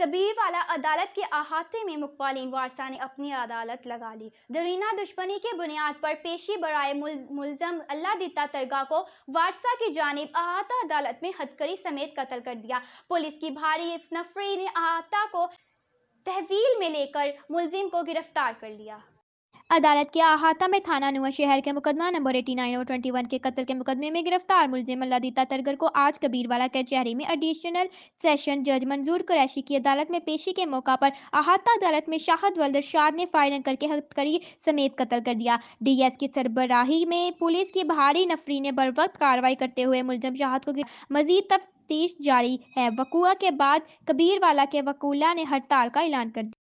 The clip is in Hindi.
कबीर वाला अदालत के अहाते में मुकबालीन वारसा ने अपनी अदालत लगा ली दरीना दुश्मनी की बुनियाद पर पेशी बरए मुलजम अल्लाह दिता तरगा को वारसा की जानब अहाता अदालत में हथकड़ी समेत कत्ल कर दिया पुलिस की भारी नफरी ने अहाता को तहवील में लेकर मुलजिम को गिरफ्तार कर लिया अदालत के अहाता में थाना नुआ शहर के मुकदमा नंबर एटी नाइन और वन के कत्ल के मुकदमे में गिरफ्तार मुलजिम अल्लादीता तरगर को आज कबीरवाला कचहरी में एडिशनल सेशन जज मंजूर कुरैशी की अदालत में पेशी के मौका पर अहाता अदालत में शाहद वल्दर शाह ने फायरिंग करके हथकड़ी समेत कत्ल कर दिया डी एस की सरबराही में पुलिस की भारी नफरी ने बर वक्त कार्रवाई करते हुए मुलजम शाहद को मजीद तफ्तीश जारी है वकुआ के बाद कबीरवाला के वकूला ने हड़ताल का ऐलान कर दिया